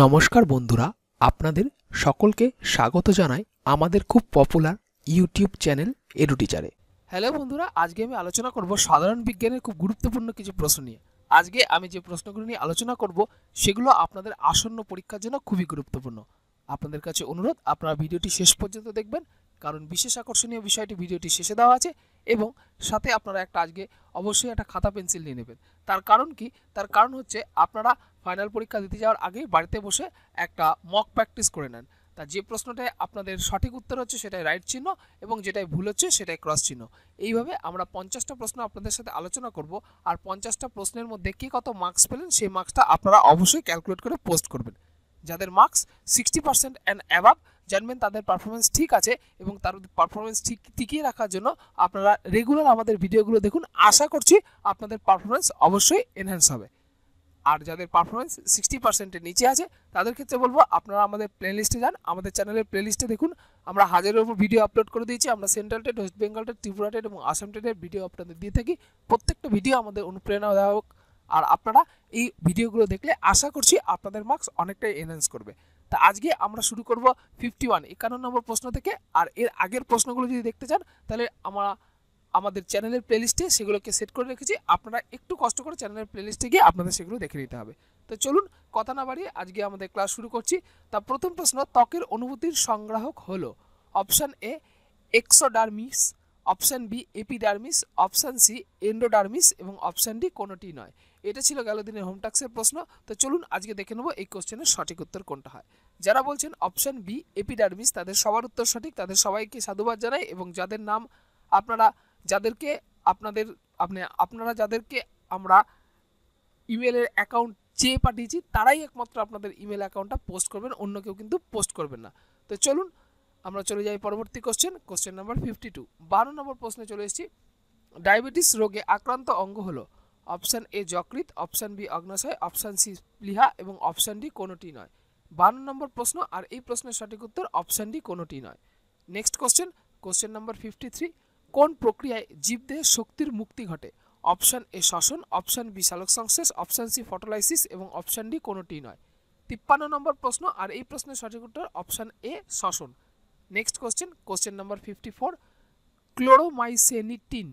নমস্কার বন্ধুরা আপনাদের সকলকে স্বাগত জানাই আমাদের খুব পপুলার ইউটিউব চ্যানেল এডু টিচারে হ্যালো বন্ধুরা আজকে আমি আলোচনা করব সাধারণ বিজ্ঞানের খুব গুরুত্বপূর্ণ কিছু প্রশ্ন নিয়ে আজকে আমি যে প্রশ্নগুলো নিয়ে আলোচনা করব সেগুলো আপনাদের আসন্ন পরীক্ষার জন্য খুবই গুরুত্বপূর্ণ আপনাদের কাছে অনুরোধ আপনারা ভিডিওটি শেষ পর্যন্ত দেখবেন কারণ বিশেষ আকর্ষণীয় বিষয়টি ভিডিওটি শেষে দেওয়া আছে এবং সাথে আপনারা একটা আজকে অবশ্যই একটা খাতা পেন্সিল নিয়ে নেবেন তার কারণ কি তার কারণ হচ্ছে আপনারা ফাইনাল পরীক্ষা দিতে যাওয়ার আগেই বাড়িতে বসে একটা মক প্র্যাকটিস করে নেন তা যে প্রশ্নটায় আপনাদের সঠিক উত্তর হচ্ছে সেটাই রাইট চিহ্ন এবং যেটাই ভুল হচ্ছে সেটাই ক্রস চিহ্ন এইভাবে আমরা পঞ্চাশটা প্রশ্ন আপনাদের সাথে আলোচনা করব আর পঞ্চাশটা প্রশ্নের মধ্যে কে কত মার্কস পেলেন সেই মার্কসটা আপনারা অবশ্যই ক্যালকুলেট করে পোস্ট করবেন যাদের marks sixty percent and above জানবেন তাদের পারফরমেন্স ঠিক আছে এবং তার পারফরমেন্স ঠিক টিকিয়ে রাখার জন্য আপনারা রেগুলার আমাদের ভিডিওগুলো দেখুন আশা করছি আপনাদের পারফরমেন্স অবশ্যই এনহ্যান্স হবে আর যাদের পারফরমেন্স সিক্সটি পার্সেন্টের নিচে আছে তাদের ক্ষেত্রে বলবো আপনারা আমাদের প্লেলিস্টে যান আমাদের চ্যানেলের প্লেলিস্টে দেখুন আমরা হাজারের উপর ভিডিও আপলোড করে দিয়েছি আমরা central TET West Bengal TET Tripura TET এবং আসাম টেটের ভিডিও আপনাদের দিয়ে থাকি প্রত্যেকটা ভিডিও আমাদের অনুপ্রেরণাদায়ক আর আপনারা এই ভিডিওগুলো দেখলে আশা করছি আপনাদের মার্কস অনেকটাই এনহ্যান্স করবে তা আজকে আমরা শুরু করব ফিফটি ওয়ান একান্ন নম্বর প্রশ্ন থেকে আর এর আগের প্রশ্নগুলো যদি দেখতে চান তাহলে আমরা আমাদের চ্যানেলের প্লেলিস্টে সেগুলোকে সেট করে রেখেছি আপনারা একটু কষ্ট করে চ্যানেলের প্লেলিস্টে গিয়ে আপনাদের সেগুলো দেখে নিতে হবে তো চলুন কথা না বাড়িয়ে আজকে আমাদের ক্লাস শুরু করছি তা প্রথম প্রশ্ন ত্বকের অনুভূতির সংগ্রাহক হলো option A exodermis option B epidermis option C endodermis এবং অপশান ডি কোনোটি নয় এটা ছিল গেল দিনের হোমটাক্সের প্রশ্ন তো চলুন আজকে দেখে নেব এই কোশ্চেনের সঠিক উত্তর কোনটা হয় যারা বলছেন অপশান বি এপিডার্মিস তাদের সবার উত্তর সঠিক তাদের সবাইকে সাধুবাদ জানাই এবং যাদের নাম আপনারা যাদেরকে আপনাদের আপনি আপনারা যাদেরকে আমরা ইমেলের অ্যাকাউন্ট চেয়ে পাঠিয়েছি তারাই একমাত্র আপনাদের ইমেল অ্যাকাউন্টটা পোস্ট করবেন অন্য কেউ কিন্তু পোস্ট করবেন না তো চলুন আমরা চলে যাই পরবর্তী question question number fifty two বারো নম্বর প্রশ্নে চলে এসেছি ডায়াবেটিস রোগে আক্রান্ত অঙ্গ হলো অপশান এ যকৃত অপশান বি অগ্নাশয় অপশান সি লিহা এবং অপশান ডি কোনোটি নয় বারো নম্বর প্রশ্ন আর এই প্রশ্নের সঠিক উত্তর অপশান ডি কোনোটি নয় next question question number fifty three কোন প্রক্রিয়ায় জীবদেহে শক্তির মুক্তি ঘটে অপশান এ শ্বসন অপশান বি শালক সংশ্লেষ অপশান সি ফটোলাইসিস এবং অপশান ডি কোনোটি নয় তিপ্পান্ন নম্বর প্রশ্ন আর এই প্রশ্নের সঠিক উত্তর অপশান এ শ্বসন next question question number fifty four chloromycenitin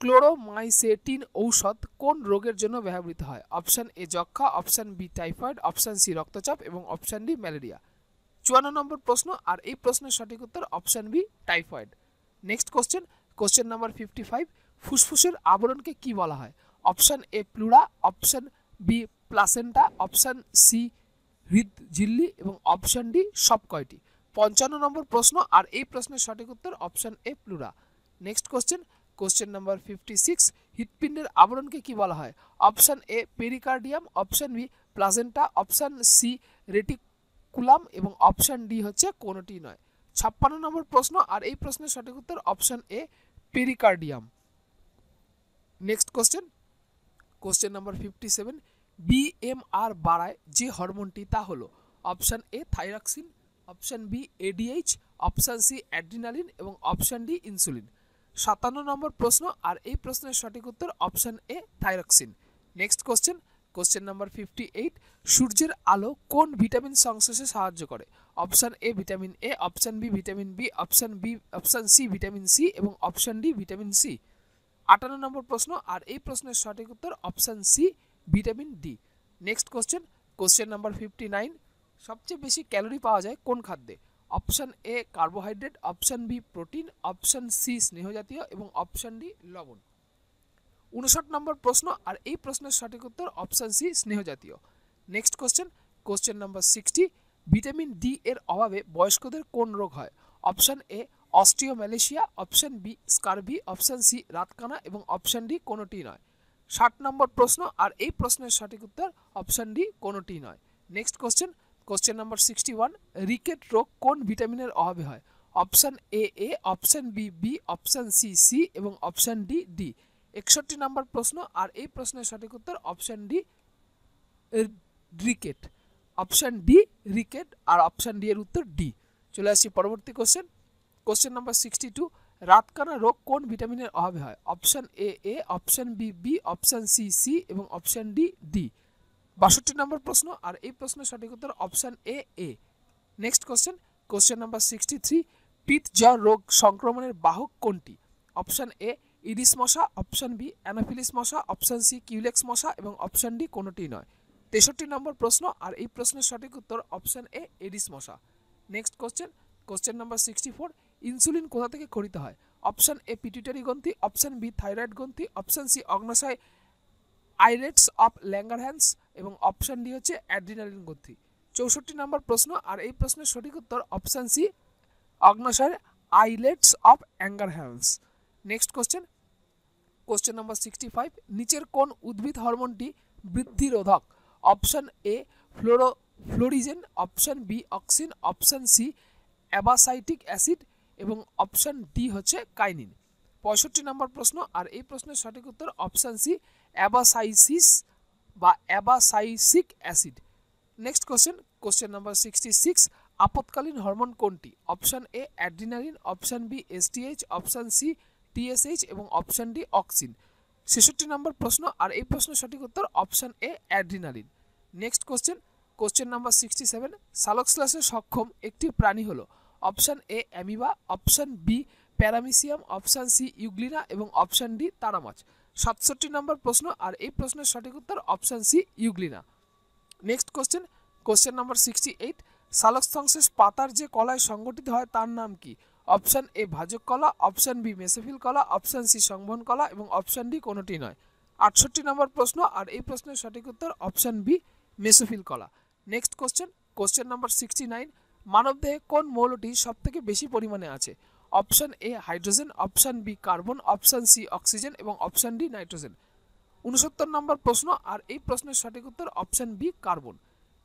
chloromycetin ঔষধ কোন রোগের জন্য ব্যবহৃত হয় অপশান এ যক্ষা option B typhoid option C রক্তচাপ এবং অপশান ডি ম্যালেরিয়া চুয়ান্ন নম্বর প্রশ্ন আর এই প্রশ্নের সঠিক উত্তর option B typhoid next question question number fifty five ফুসফুসের আবরণকে কি বলা হয় option A pleura option B placenta option C হৃদঝিল্লি এবং অপশান ডি সব কয়টি পঞ্চান্ন নম্বর প্রশ্ন আর এই প্রশ্নের সঠিক উত্তর অপশান এ প্লুরা next question question number fifty six হৃৎপিণ্ডের আবরণকে কি বলা হয় option A pericardium option B placenta option C reticulum এবং অপশান ডি হচ্ছে কোনোটি নয় ছাপ্পান্ন নম্বর প্রশ্ন আর এই প্রশ্নের সঠিক উত্তর option A pericardium next question question number fifty seven BMR বাড়ায় যে হরমোনটি তা হলো option A thyroxine option B ADH option C adrenaline এবং অপশান ডি ইনসুলিন সাতান্ন নম্বর প্রশ্ন আর এই প্রশ্নের সঠিক উত্তর option A thyroxine next question question number fifty eight সূর্যের আলো কোন ভিটামিন সংশ্লেষে সাহায্য করে option A vitamin A option B vitamin B option B option C vitamin C এবং অপশান ডি ভিটামিন সি আটান্ন নম্বর প্রশ্ন আর এই প্রশ্নের সঠিক উত্তর option C vitamin D next question question number fifty nine সবচেয়ে বেশি ক্যালোরি পাওয়া যায় কোন খাদ্যে option A carbohydrate option B protein option C স্নেহ জাতীয় এবং অপশান ডি লবণ উনষাট নম্বর প্রশ্ন আর এই প্রশ্নের সঠিক উত্তর অপশান সি স্নেহ জাতীয় next question question number sixty vitamin D এর অভাবে বয়স্কদের কোন রোগ হয় option A osteomalacia option B scurvy option C রাতকানা এবং অপশান ডি কোনোটি নয় ষাট নম্বর প্রশ্ন আর এই প্রশ্নের সঠিক উত্তর অপশান ডি কোনোটি নয় next question question number sixty one rickets রোগ কোন ভিটামিনের অভাবে হয় option A A option B B option C C এবং অপশান ডি ডি একষট্টি নম্বর প্রশ্ন আর এই প্রশ্নের সঠিক উত্তর option D rickets option D rickets আর অপশান ডি এর উত্তর ডি চলে আসছি পরবর্তী question question number sixty two রাতকানা রোগ কোন ভিটামিনের অভাবে হয় option A A option B B option C C এবং অপশান ডি ডি বাষট্টি নম্বর প্রশ্ন আর এই প্রশ্নের সঠিক উত্তর option A A next question question number sixty three পিত জ্বর রোগ সংক্রমণের বাহক কোনটি অপশান এ ইডিস মশা অপশান বি অ্যানাফিলিস মশা অপশান সি কিউলেক্স মশা এবং অপশান ডি কোনোটি নয় তেষট্টি নম্বর প্রশ্ন আর এই প্রশ্নের সঠিক উত্তর অপশান এ এডিস মশা next question question number sixty four insulin কোথা থেকে খরিতে হয় অপশান এ পিটিটারি গ্রন্থি অপশান বি থাইরয়েড গ্রন্থি অপশন সি অগ্নাশয় আইরেটস অফ ল্যাঙ্গার হ্যান্ডস এবং অপশান ডি হচ্ছে অ্যাড্রিনালিন গ্রন্থি চৌষট্টি নম্বর প্রশ্ন আর এই প্রশ্নের সঠিক উত্তর অপশন সি অগ্নাশয় islets of Langerhans next question question number sixty five নিচের কোন উদ্ভিদ হরমোনটি বৃদ্ধি রোধক option A fluoro florigen option B auxin option C abscisic acid এবং অপশান ডি হচ্ছে কাইনিন পঁয়ষট্টি নম্বর প্রশ্ন আর এই প্রশ্নের সঠিক উত্তর অপশান সি অ্যাবাসাইসিস বা abscisic acid next question question number sixty six আপৎকালীন হরমোন কোনটি option A adrenaline option B STH option C TSH এবং অপশান ডি অক্সিন ছেষট্টি নম্বর প্রশ্ন আর এই প্রশ্নের সঠিক উত্তর option A adrenaline next question question number sixty seven সালোক্সলাসে সক্ষম একটি প্রাণী হলো option A amoeba option B paramecium option C euglena এবং অপশান ডি তারামাছ সাতষট্টি নম্বর প্রশ্ন আর এই প্রশ্নের সঠিক উত্তর option C euglena next question question number sixty eight সালকস্থংশেষ পাতার যে কলায় সংগঠিত হয় তার নাম কি অপশান এ ভাজক কলা অপশান বি মেসেফিল কলা অপশান সি সংবহন কলা এবং অপশান ডি কোনোটি নয় আটষট্টি নম্বর প্রশ্ন আর এই প্রশ্নের সঠিক উত্তর অপশান বি মেসোফিল কলা next question question number sixty nine মানবদেহে কোন মৌলটি সব থেকে বেশি পরিমাণে আছে option A hydrogen option B carbon option C oxygen এবং অপশান ডি নাইট্রোজেন উনসত্তর নম্বর প্রশ্ন আর এই প্রশ্নের সঠিক উত্তর option B carbon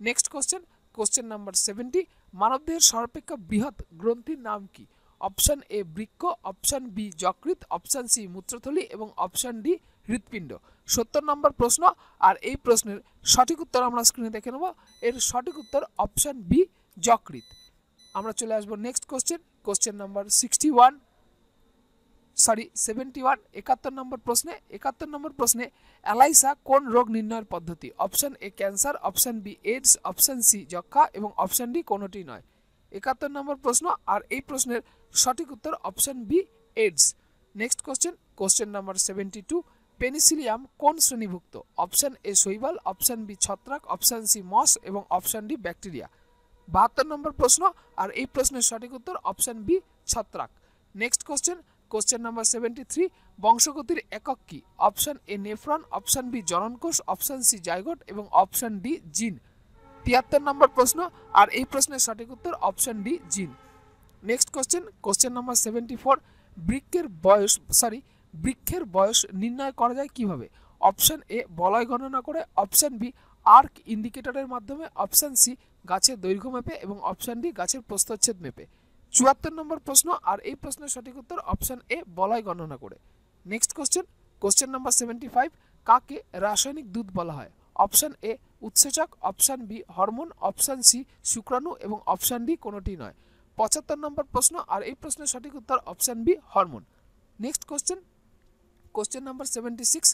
next question question number seventy মানবদেহের সর্বাপেক্ষা বৃহৎ গ্রন্থির নাম কি অপশান এ বৃক্ষ অপশান বি যকৃত অপশান সি মূত্রথলি এবং অপশান ডি হৃৎপিণ্ড সত্তর নম্বর প্রশ্ন আর এই প্রশ্নের সঠিক উত্তর আমরা স্ক্রিনে দেখে নেব এর সঠিক উত্তর অপশান বি যকৃত আমরা চলে আসবো next question question number sixty one sorry seventy one একাত্তর নম্বর প্রশ্নে একাত্তর নম্বর প্রশ্নে অ্যালাইসা কোন রোগ নির্ণয়ের পদ্ধতি option A cancer option B AIDS option C যক্ষা এবং অপশান ডি কোনোটি নয় একাত্তর নম্বর প্রশ্ন আর এই প্রশ্নের সঠিক উত্তর option B AIDS next question question number seventy two penicillium কোন শ্রেণীভুক্ত অপশান এ শৈবাল অপশান বি ছত্রাক অপশান সি মস এবং অপশান ডি ব্যাকটেরিয়া বাহাত্তর নম্বর প্রশ্ন আর এই প্রশ্নের সঠিক উত্তর অপশান বি ছত্রাক next question question number seventy three বংশগতির একক কি option A nephron option B জননকোষ অপশান সি জায়গট এবং অপশান ডি জিন তিয়াত্তর নম্বর প্রশ্ন আর এই প্রশ্নের সঠিক উত্তর option D gene next question question number seventy four বৃক্ষের বয়স সরি বৃক্ষের বয়স নির্ণয় করা যায় কিভাবে অপশান এ বলয় গণনা করে অপশান বি আর্ক ইন্ডিকেটরের মাধ্যমে অপশান সি গাছের দৈর্ঘ্য মেপে এবং অপশান ডি গাছের প্রস্তচ্ছেদ মেপে চুয়াত্তর নম্বর প্রশ্ন আর এই প্রশ্নের সঠিক উত্তর অপশান এ বলয় গণনা করে next question question number seventy five কাকে রাসায়নিক দুধ বলা হয় অপশান এ উৎসেচক option B hormone option C শুক্রাণু এবং অপশান ডি কোনোটি নয় পঁচাত্তর নম্বর প্রশ্ন আর এই প্রশ্নের সঠিক উত্তর option B hormone next question question number seventy six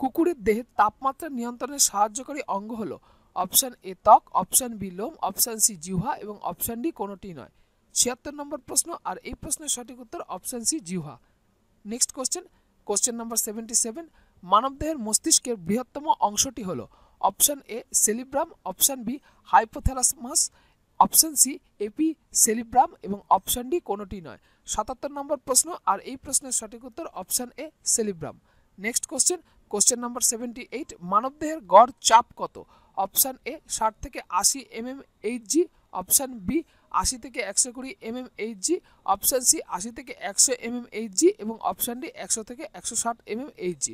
কুকুরের দেহে তাপমাত্রা নিয়ন্ত্রণে সাহায্যকারী অঙ্গ হলো অপশান এ ত্বক অপশান বি লোম অপশান সি জিহ্বা এবং অপশান ডি কোনোটি নয় ছিয়াত্তর নম্বর প্রশ্ন আর এই প্রশ্নের সঠিক উত্তর অপশান সি জিহ্বা next question question number seventy seven মানবদেহের মস্তিষ্কের বৃহত্তম অংশটি হল option A cerebrum option B hypothalamus option C এপি সেলিব্রাম এবং অপশন ডি কোনোটি নয় সাতাত্তর নম্বর প্রশ্ন আর এই প্রশ্নের সঠিক উত্তর option A cerebrum next question question number seventy eight মানবদেহের গড় চাপ কত অপশান এ ষাট থেকে আশি M M H G option B আশি থেকে একশো কুড়ি M M H G option C আশি থেকে একশো এম এম এইচ জি এবং অপশান ডি একশো থেকে একশো ষাট এম এম এইচ জি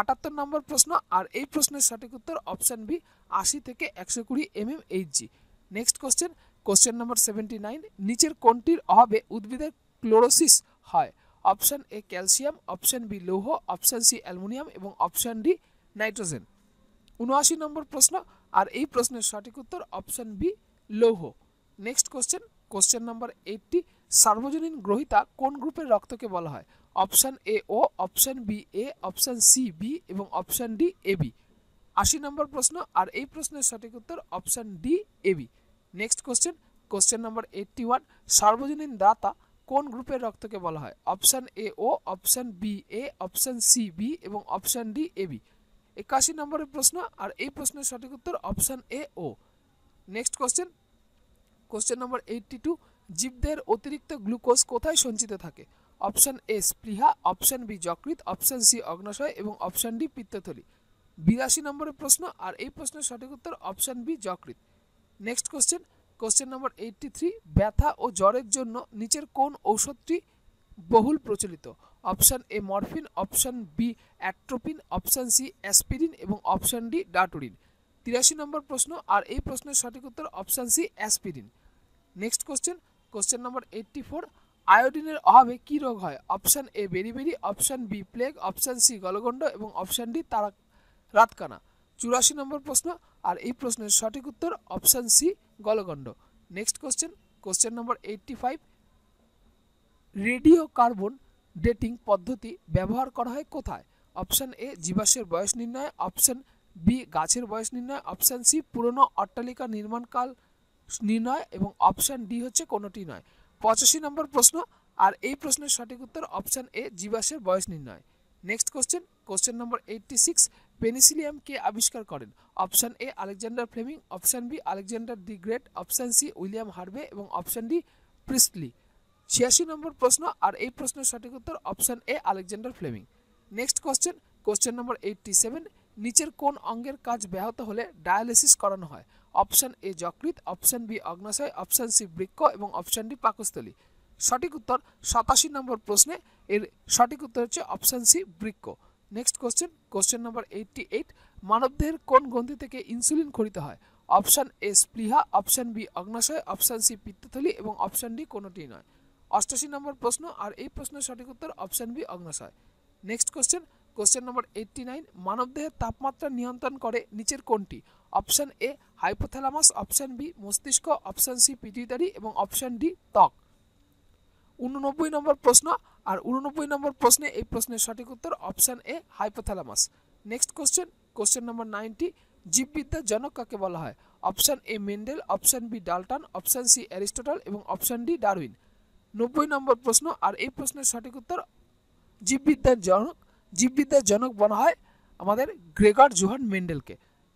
আটাত্তর নম্বর প্রশ্ন আর এই প্রশ্নের সঠিক উত্তর অপশান বি আশি থেকে একশো কুড়ি M M H G next question question number seventy nine নিচের কোনটির অভাবে উদ্ভিদের ক্লোরোসিস হয় option A calcium option B লৌহ অপশান সি অ্যালুমিনিয়াম এবং অপশান ডি নাইট্রোজেন উনআশি নম্বর প্রশ্ন আর এই প্রশ্নের সঠিক উত্তর অপশান বি লৌহ next question question number eighty সার্বজনীন গ্রহিতা কোন গ্রুপের রক্তকে বলা হয় option A O option B A option C B এবং অপশান ডি এ বি আশি নম্বর প্রশ্ন আর এই প্রশ্নের সঠিক উত্তর option D AB next question question number eighty one সার্বজনীন দাতা কোন গ্রুপের রক্তকে বলা হয় option A O option B A option C B এবং অপশান ডি এ বি একাশি নম্বরের প্রশ্ন আর এই প্রশ্নের সঠিক উত্তর option A O next question question number eighty two জীবদের অতিরিক্ত গ্লুকোজ কোথায় সঞ্চিত থাকে অপশান এ স্প্লিহা অপশান বি যকৃত অপশান সি অগ্নাশয় এবং অপশান ডি পিত্তথলি বিরাশি নম্বরের প্রশ্ন আর এই প্রশ্নের সঠিক উত্তর অপশান বি যকৃত next question question number eighty three ব্যথা ও জ্বরের জন্য নিচের কোন ঔষধটি বহুল প্রচলিত option A morphine option B atropine option C aspirin এবং অপশান ডি ডাটোরিন তিরাশি নম্বর প্রশ্ন আর এই প্রশ্নের সঠিক উত্তর option C aspirin next question question number eighty four আয়োডিনের অভাবে কী রোগ হয় option A beriberi option B plague option C গলগণ্ড এবং অপশান ডি তারা রাতকানা চুরাশি নম্বর প্রশ্ন আর এই প্রশ্নের সঠিক উত্তর অপশান সি গলগণ্ড next question question number eighty five radio carbon dating পদ্ধতি ব্যবহার করা হয় কোথায় অপশান এ জীবাশ্মের বয়স নির্ণয় অপশান বি গাছের বয়স নির্ণয় অপশান সি পুরনো অট্টালিকা নির্মাণকাল নির্ণয় এবং অপশান ডি হচ্ছে কোনোটি নয় পঁচাশি নম্বর প্রশ্ন আর এই প্রশ্নের সঠিক উত্তর অপশান এ জীবাশ্মের বয়স নির্ণয় next question question number eighty six penicillium কে আবিষ্কার করেন option A Alexander Fleming option B Alexander the great option C William Harvey এবং অপশান ডি প্রিস্টলি ছিয়াশি নম্বর প্রশ্ন আর এই প্রশ্নের সঠিক উত্তর option A Alexander Fleming next question question number eighty seven নিচের কোন অঙ্গের কাজ ব্যাহত হলে ডায়ালিসিস করানো হয় অপশান এ যকৃত অপশান বি অগ্নাশয় অপশান সি বৃক্ষ এবং অপশান ডি পাকস্থলী সঠিক উত্তর সাতাশি নম্বর প্রশ্নে এর সঠিক উত্তর হচ্ছে অপশান সি বৃক্ষ next question question number eighty eight মানবদেহের কোন গ্রন্থি থেকে ইনসুলিন খরিত হয় অপশান এ স্প্লিহা অপশান বি অগ্নাশয় অপশান সি পিত্তথলি এবং অপশান ডি কোনোটি নয় অষ্টাশি নম্বর প্রশ্ন আর এই প্রশ্নের সঠিক উত্তর অপশান বি অগ্নাশয় next question question number eighty nine মানবদেহের তাপমাত্রা নিয়ন্ত্রণ করে নিচের কোনটি option A hypothalamus option B মস্তিষ্ক অপশান সি পিটিটারি এবং অপশান ডি ত্বক উননব্বই নম্বর প্রশ্ন আর উননব্বই নম্বর প্রশ্নে এই প্রশ্নের সঠিক উত্তর option A hypothalamus next question question number ninety জীববিদ্যার জনক কাকে বলা হয় option A Mendel option B Dalton option C Aristotle এবং অপশান ডি ডারউইন নব্বই নম্বর প্রশ্ন আর এই প্রশ্নের সঠিক উত্তর জীববিদ্যার জনক জীববিদ্যার জনক বলা হয় আমাদের গ্রেগার জোহান মেন্ডেলকে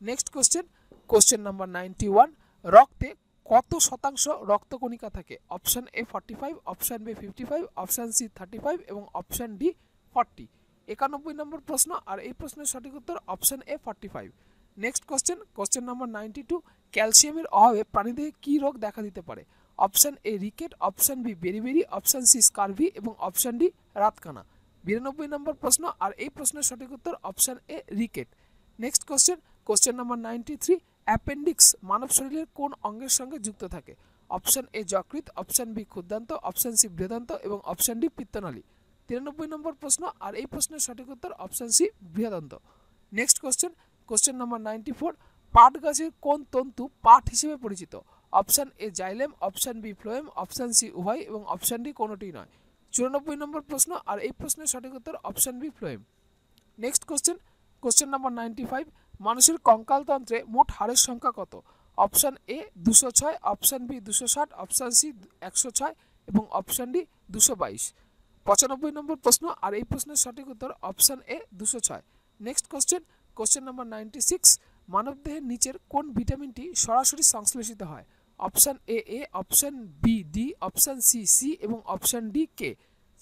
next question question number ninety one রক্তে কত শতাংশ রক্তকণিকা থাকে option A forty five option B fifty five option C thirty five এবং অপশান ডি ফর্টি একানব্বই নম্বর প্রশ্ন আর এই প্রশ্নের সঠিক উত্তর option A forty five next question question number ninety two ক্যালসিয়ামের অভাবে প্রাণীদের কী রোগ দেখা দিতে পারে option A rickets option B beriberi option C scurvy এবং অপশান ডি রাতকানা বিরানব্বই নম্বর প্রশ্ন আর এই প্রশ্নের সঠিক উত্তর option A rickets next question question number ninety three appendix মানব শরীরের কোন অঙ্গের সঙ্গে যুক্ত থাকে অপশন এ যকৃত অপশন বি ক্ষুদ্রান্ত অপশন সি বৃহদান্ত এবং অপশন ডি পিত্তনালী তিরানব্বই নম্বর প্রশ্ন আর এই প্রশ্নের সঠিক উত্তর অপশন সি বৃহদান্ত next question question number ninety four পাট গাছের কোন তন্তু পাট হিসেবে পরিচিত option A xylem option B phloem option C উভয় এবং অপশান ডি কোনোটি নয় চুরানব্বই নম্বর প্রশ্ন আর এই প্রশ্নের সঠিক উত্তর option B phloem next question question number ninety five মানুষের কঙ্কালতন্ত্রে মোট হাড়ের সংখ্যা কত অপশান এ দুশো ছয় অপশান বি দুশো ষাট অপশান সি একশো ছয় এবং অপশান ডি দুশো বাইশ পঁচানব্বই নম্বর প্রশ্ন আর এই প্রশ্নের সঠিক উত্তর অপশান এ দুশো ছয় next question question number ninety six মানবদেহের নিচের কোন ভিটামিনটি সরাসরি সংশ্লেষিত হয় option A A option B D option C C এবং অপশান ডি কে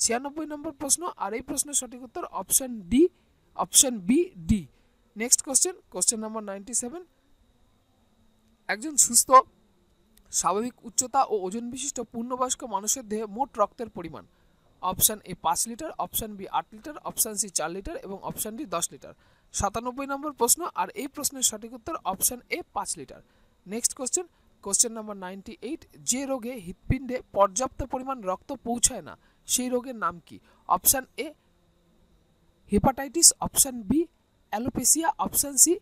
ছিয়ানব্বই নম্বর প্রশ্ন আর এই প্রশ্নের সঠিক উত্তর option D option B D next question question number ninety seven একজন সুস্থ স্বাভাবিক উচ্চতা ও ওজন বিশিষ্ট পূর্ণবয়স্ক মানুষের দেহে মোট রক্তের পরিমাণ অপশান এ পাঁচ লিটার অপশান বি আট লিটার অপশান সি চার লিটার এবং অপশান ডি দশ লিটার সাতানব্বই নম্বর প্রশ্ন আর এই প্রশ্নের সঠিক উত্তর অপশান এ পাঁচ litre next question question number ninety eight যে রোগে হৃৎপিণ্ডে পর্যাপ্ত পরিমাণ রক্ত পৌঁছায় না সেই রোগের নাম কি option A hepatitis option B alopecia option C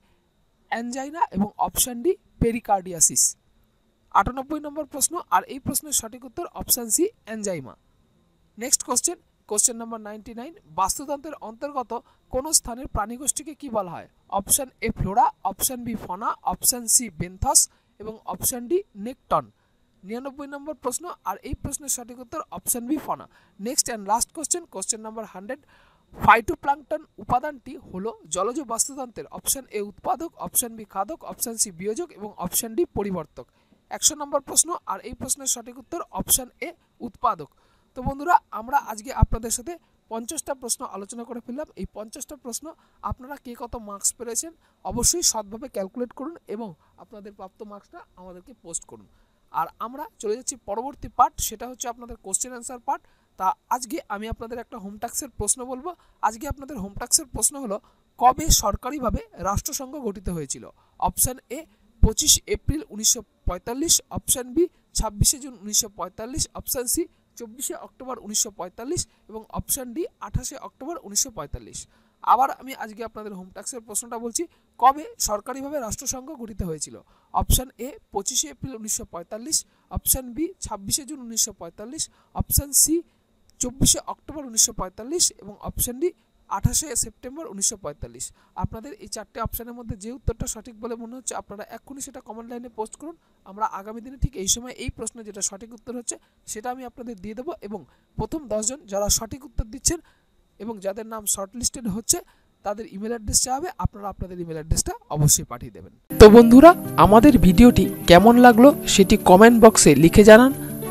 angina এবং অপশান ডি পেরিকার্ডিয়াসিস আটানব্বই নম্বর প্রশ্ন আর এই প্রশ্নের সঠিক উত্তর option C angina next question question number ninety nine বাস্তুতন্ত্রের অন্তর্গত কোন স্থানের প্রাণীগোষ্ঠীকে কী বলা হয় option A flora option B fauna option C benthos এবং অপশান ডি নেকটন নিরানব্বই নম্বর প্রশ্ন আর এই প্রশ্নের সঠিক উত্তর option B fauna next and last question question number hundred phytoplankton উপাদানটি হলো জলজ বাস্তুতন্ত্রের অপশন এ উৎপাদক অপশন বি খাদক অপশন সি বিয়োজক এবং অপশন ডি পরিবর্তক একশো নম্বর প্রশ্ন আর এই প্রশ্নের সঠিক উত্তর অপশন এ উৎপাদক তো বন্ধুরা আমরা আজকে আপনাদের সাথে পঞ্চাশটা প্রশ্ন আলোচনা করে ফেললাম এই পঞ্চাশটা প্রশ্ন আপনারা কে কত মার্কস পেরেছেন অবশ্যই সৎভাবে ক্যালকুলেট করুন এবং আপনাদের প্রাপ্ত মার্কসটা আমাদেরকে পোস্ট করুন আর আমরা চলে যাচ্ছি পরবর্তী পার্ট সেটা হচ্ছে আপনাদের কোশ্চেন অ্যান্সার পার্ট তা আজকে আমি আপনাদের একটা হোম ট্যাক্সের প্রশ্ন বলবো আজকে আপনাদের হোম ট্যাক্সের প্রশ্ন হলো কবে সরকারিভাবে রাষ্ট্রসংঘ গঠিত হয়েছিল অপশান এ পঁচিশ এপ্রিল উনিশশো পঁয়তাল্লিশ অপশান বি ছাব্বিশে জুন উনিশশো পঁয়তাল্লিশ অপশান সি চব্বিশে অক্টোবর উনিশশো পঁয়তাল্লিশ এবং অপশান ডি আঠাশে অক্টোবর উনিশশো পঁয়তাল্লিশ আবার আমি আজকে আপনাদের হোম ট্যাক্সের প্রশ্নটা বলছি কবে সরকারিভাবে রাষ্ট্রসংঘ গঠিত হয়েছিল অপশান এ পঁচিশে এপ্রিল উনিশশো পঁয়তাল্লিশ অপশান বি ছাব্বিশে জুন উনিশশো পঁয়তাল্লিশ অপশান সি চব্বিশে অক্টোবর উনিশশো এবং অপশান ডি আঠাশে সেপ্টেম্বর উনিশশো আপনাদের এই চারটে অপশানের মধ্যে যে উত্তরটা সঠিক বলে মনে হচ্ছে আপনারা এক্ষুনি সেটা কমেন্ট লাইনে পোস্ট করুন আমরা আগামী দিনে ঠিক এই সময় এই প্রশ্নে যেটা সঠিক উত্তর হচ্ছে সেটা আমি আপনাদের দিয়ে দেবো এবং প্রথম দশজন যারা সঠিক উত্তর দিচ্ছেন এবং যাদের নাম শর্টলিস্টেড হচ্ছে তাদের ইমেল অ্যাড্রেস চাওয়াবে আপনারা আপনাদের ইমেল অ্যাড্রেসটা অবশ্যই পাঠিয়ে দেবেন তো বন্ধুরা আমাদের ভিডিওটি কেমন লাগলো সেটি কমেন্ট বক্সে লিখে জানান